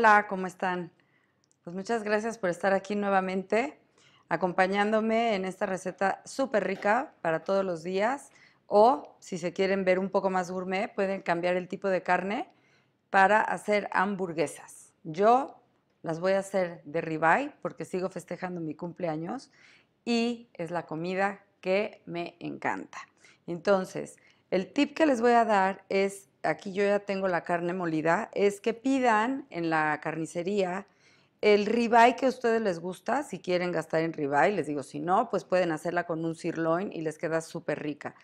Hola, ¿cómo están? Pues muchas gracias por estar aquí nuevamente acompañándome en esta receta súper rica para todos los días. O si se quieren ver un poco más gourmet, pueden cambiar el tipo de carne para hacer hamburguesas. Yo las voy a hacer de ribeye porque sigo festejando mi cumpleaños y es la comida que me encanta. Entonces, el tip que les voy a dar es aquí yo ya tengo la carne molida, es que pidan en la carnicería el ribeye que a ustedes les gusta, si quieren gastar en ribeye, les digo, si no, pues pueden hacerla con un sirloin y les queda súper rica.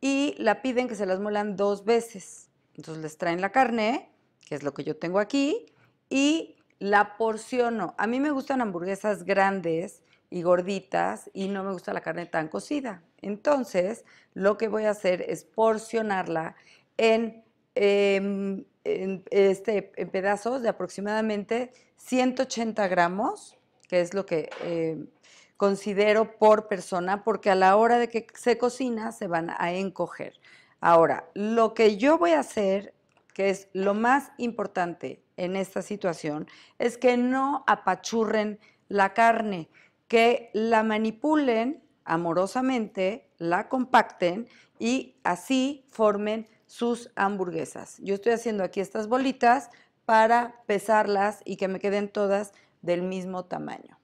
Y la piden que se las molan dos veces. Entonces les traen la carne, que es lo que yo tengo aquí, y la porciono. A mí me gustan hamburguesas grandes y gorditas y no me gusta la carne tan cocida. Entonces, lo que voy a hacer es porcionarla en Em, este, en, pedazos de aproximadamente 180 gramos, que es lo que em, considero por persona, porque a la hora de que se cocina se van a encoger. Ahora, lo que yo voy a hacer, que es lo más importante en esta situación, es que no apachurren la carne, que la manipulen amorosamente, la compacten y así formen sus hamburguesas. Yo estoy haciendo aquí estas bolitas para pesarlas y que me queden todas del mismo tamaño.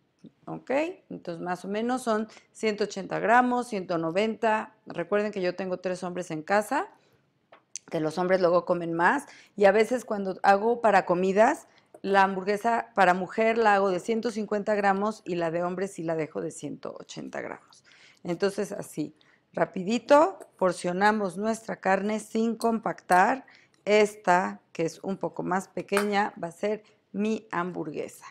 ¿Ok? Entonces más o menos son 180 gramos, 190. Recuerden que yo tengo tres hombres en casa, que los hombres luego comen más. Y a veces cuando hago para comidas, la hamburguesa para mujer la hago de 150 gramos y la de hombre sí la dejo de 180 gramos. Entonces así. Rapidito porcionamos nuestra carne sin compactar. Esta, que es un poco más pequeña, va a ser mi hamburguesa.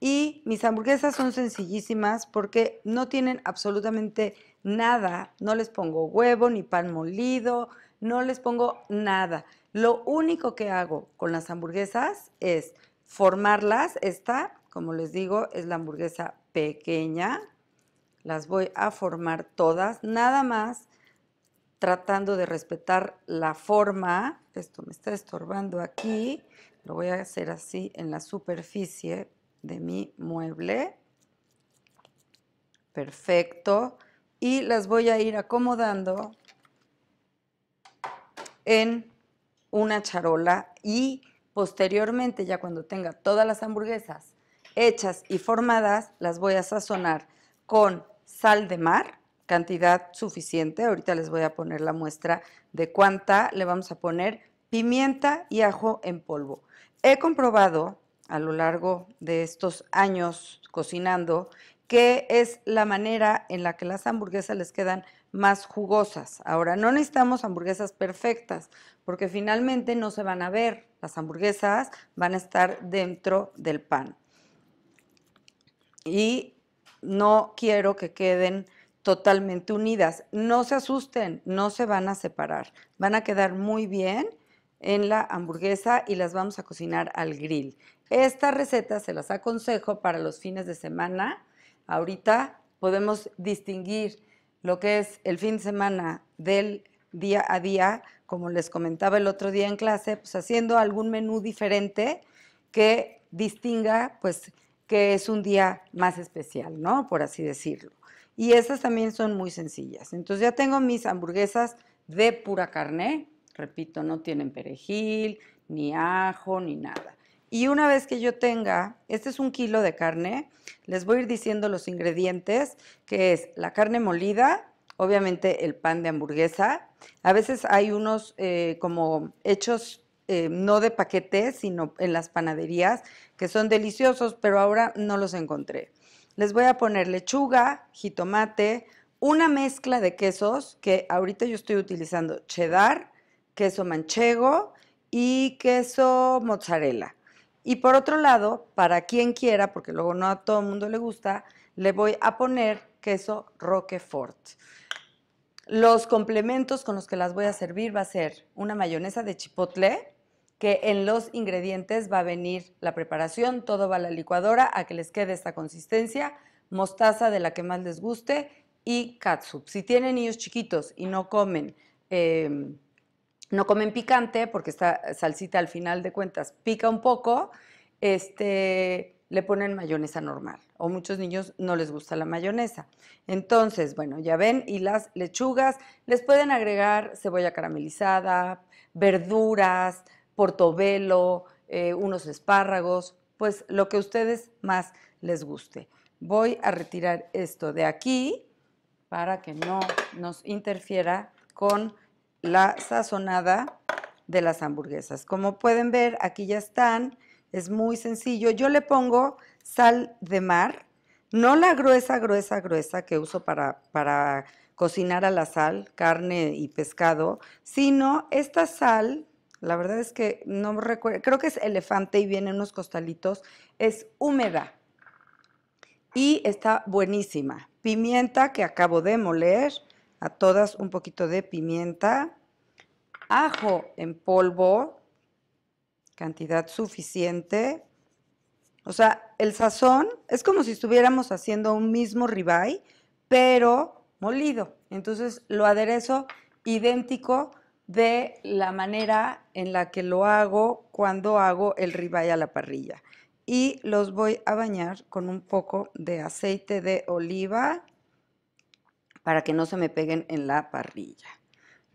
Y mis hamburguesas son sencillísimas porque no tienen absolutamente nada. No les pongo huevo ni pan molido, no les pongo nada. Lo único que hago con las hamburguesas es formarlas. Esta, como les digo, es la hamburguesa pequeña, las voy a formar todas, nada más tratando de respetar la forma, esto me está estorbando aquí, lo voy a hacer así en la superficie de mi mueble, perfecto, y las voy a ir acomodando en una charola y posteriormente, ya cuando tenga todas las hamburguesas hechas y formadas, las voy a sazonar con sal de mar, cantidad suficiente. Ahorita les voy a poner la muestra de cuánta le vamos a poner pimienta y ajo en polvo. He comprobado a lo largo de estos años cocinando que es la manera en la que las hamburguesas les quedan más jugosas. Ahora, no necesitamos hamburguesas perfectas porque finalmente no se van a ver. Las hamburguesas van a estar dentro del pan. Y no quiero que queden totalmente unidas. No se asusten, no se van a separar. Van a quedar muy bien en la hamburguesa y las vamos a cocinar al grill. Esta receta se las aconsejo para los fines de semana. Ahorita podemos distinguir lo que es el fin de semana del día a día, como les comentaba el otro día en clase, pues haciendo algún menú diferente que distinga pues que es un día más especial, ¿no? Por así decirlo. Y estas también son muy sencillas. Entonces ya tengo mis hamburguesas de pura carne, repito, no tienen perejil, ni ajo, ni nada. Y una vez que yo tenga, este es un kilo de carne, les voy a ir diciendo los ingredientes, que es la carne molida, obviamente el pan de hamburguesa. A veces hay unos eh, como hechos eh, no de paquetes, sino en las panaderías, que son deliciosos, pero ahora no los encontré. Les voy a poner lechuga, jitomate, una mezcla de quesos que ahorita yo estoy utilizando cheddar, queso manchego y queso mozzarella. Y por otro lado, para quien quiera, porque luego no a todo el mundo le gusta, le voy a poner queso Roquefort. Los complementos con los que las voy a servir va a ser una mayonesa de chipotle, que en los ingredientes va a venir la preparación, todo va a la licuadora a que les quede esta consistencia, mostaza de la que más les guste y catsup. Si tienen niños chiquitos y no comen, em, no comen picante, porque esta salsita al final de cuentas pica un poco, este, le ponen mayonesa normal o muchos niños no les gusta la mayonesa. Entonces, bueno, ya ven, y las lechugas les pueden agregar cebolla caramelizada, verduras, portobelo, eh, unos espárragos, pues lo que a ustedes más les guste. Voy a retirar esto de aquí para que no nos interfiera con la sazonada de las hamburguesas. Como pueden ver, aquí ya están, es muy sencillo. Yo le pongo sal de mar, no la gruesa, gruesa, gruesa que uso para, para cocinar a la sal, carne y pescado, sino esta sal la verdad es que no recuerdo, creo que es elefante y en unos costalitos. Es húmeda y está buenísima. Pimienta que acabo de moler, a todas un poquito de pimienta. Ajo en polvo, cantidad suficiente. O sea, el sazón es como si estuviéramos haciendo un mismo ribeye, pero molido. Entonces lo aderezo idéntico de la manera en la que lo hago cuando hago el ribeye a la parrilla. Y los voy a bañar con un poco de aceite de oliva para que no se me peguen en la parrilla.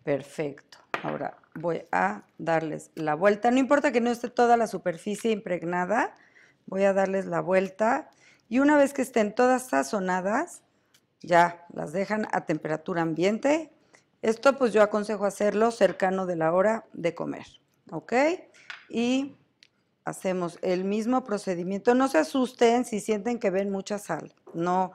Perfecto. Ahora voy a darles la vuelta. No importa que no esté toda la superficie impregnada, voy a darles la vuelta. Y una vez que estén todas sazonadas, ya las dejan a temperatura ambiente esto pues yo aconsejo hacerlo cercano de la hora de comer, ¿ok? Y hacemos el mismo procedimiento. No se asusten si sienten que ven mucha sal, no,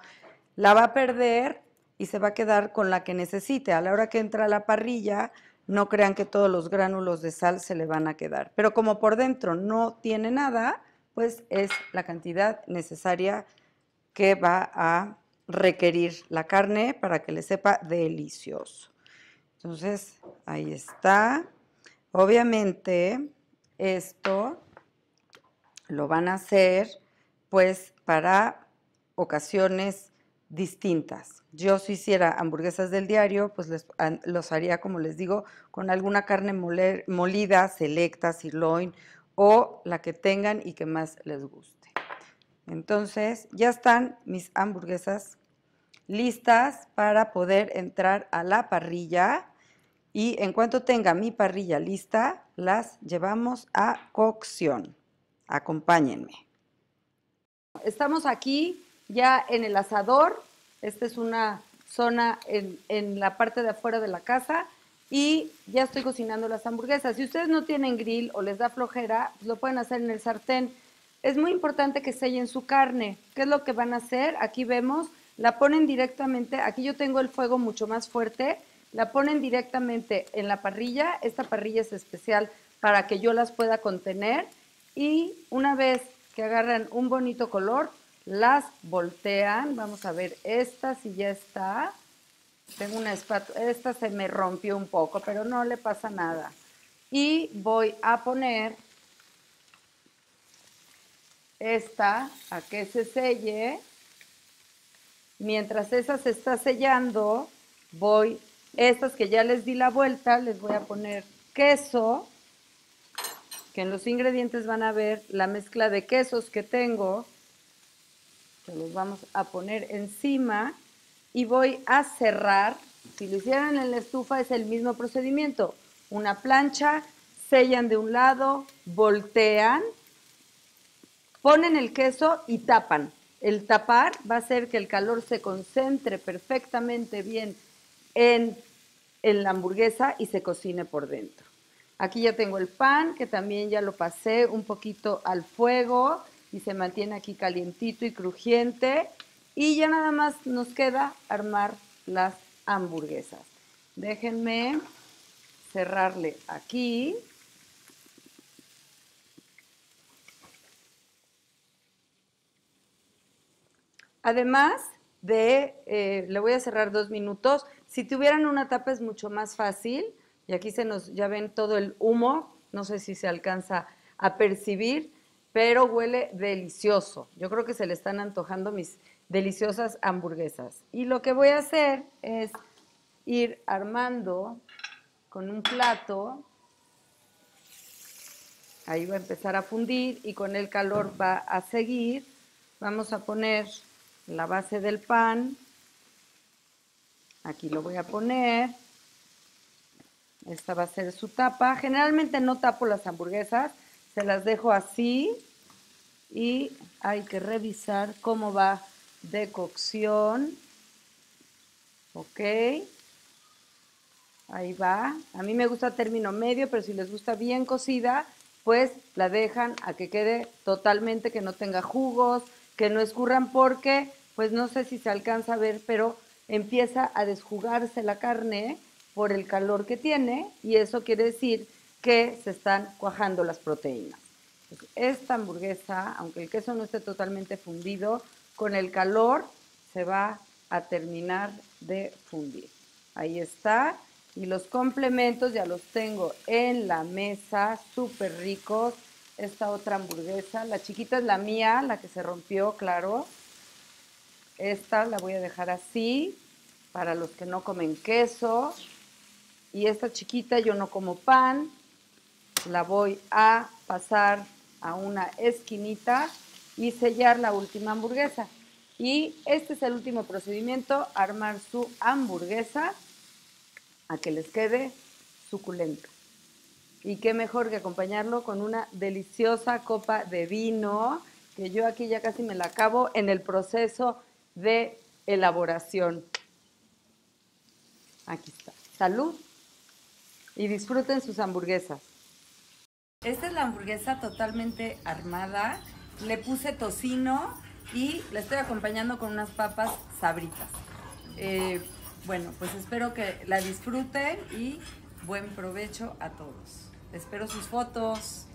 la va a perder y se va a quedar con la que necesite. A la hora que entra a la parrilla, no crean que todos los gránulos de sal se le van a quedar. Pero como por dentro no tiene nada, pues es la cantidad necesaria que va a requerir la carne para que le sepa delicioso. Entonces, ahí está. Obviamente, esto lo van a hacer pues para ocasiones distintas. Yo si hiciera hamburguesas del diario, pues los haría, como les digo, con alguna carne molida, selecta, sirloin o la que tengan y que más les guste. Entonces, ya están mis hamburguesas listas para poder entrar a la parrilla y en cuanto tenga mi parrilla lista, las llevamos a cocción. Acompáñenme. Estamos aquí ya en el asador. Esta es una zona en, la parte de afuera de la casa y ya estoy cocinando las hamburguesas. Si ustedes no tienen grill o les da flojera, pues lo pueden hacer en el sartén. Es muy importante que sellen su carne. ¿Qué es lo que van a hacer? Aquí vemos la ponen directamente, aquí yo tengo el fuego mucho más fuerte, la ponen directamente en la parrilla, esta parrilla es especial para que yo las pueda contener y una vez que agarran un bonito color, las voltean, vamos a ver esta si ya está, tengo una espátula, esta se me rompió un poco, pero no le pasa nada. Y voy a poner esta a que se selle Mientras esa se está sellando, voy, estas que ya les di la vuelta, les voy a poner queso, que en los ingredientes van a ver la mezcla de quesos que tengo, que los vamos a poner encima y voy a cerrar. Si lo hicieran en la estufa es el mismo procedimiento. Una plancha, sellan de un lado, voltean, ponen el queso y tapan. El tapar va a hacer que el calor se concentre perfectamente bien en, en la hamburguesa y se cocine por dentro. Aquí ya tengo el pan, que también ya lo pasé un poquito al fuego y se mantiene aquí calientito y crujiente. Y ya nada más nos queda armar las hamburguesas. Déjenme cerrarle aquí. Además de, eh, le voy a cerrar dos minutos, si tuvieran una tapa es mucho más fácil, y aquí se nos, ya ven todo el humo, no sé si se alcanza a percibir, pero huele delicioso. Yo creo que se le están antojando mis deliciosas hamburguesas. Y lo que voy a hacer es ir armando con un plato. Ahí va a empezar a fundir y con el calor va a seguir. Vamos a poner la base del pan. Aquí lo voy a poner. Esta va a ser su tapa. Generalmente no tapo las hamburguesas, se las dejo así y hay que revisar cómo va de cocción. Ok. Ahí va. A mí me gusta término medio, pero si les gusta bien cocida, pues la dejan a que quede totalmente, que no tenga jugos, que no escurran porque, pues no sé si se alcanza a ver, pero empieza a desjugarse la carne por el calor que tiene y eso quiere decir que se están cuajando las proteínas. Esta hamburguesa, aunque el queso no esté totalmente fundido, con el calor se va a terminar de fundir. Ahí está. Y los complementos ya los tengo en la mesa, súper ricos esta otra hamburguesa. La chiquita es la mía, la que se rompió, claro. Esta la voy a dejar así para los que no comen queso. Y esta chiquita, yo no como pan, la voy a pasar a una esquinita y sellar la última hamburguesa. Y este es el último procedimiento, armar su hamburguesa a que les quede suculenta. Y qué mejor que acompañarlo con una deliciosa copa de vino, que yo aquí ya casi me la acabo en el proceso de elaboración. Aquí está. Salud y disfruten sus hamburguesas. Esta es la hamburguesa totalmente armada. Le puse tocino y la estoy acompañando con unas papas sabritas. Eh, bueno, pues espero que la disfruten y buen provecho a todos. Espero sus fotos.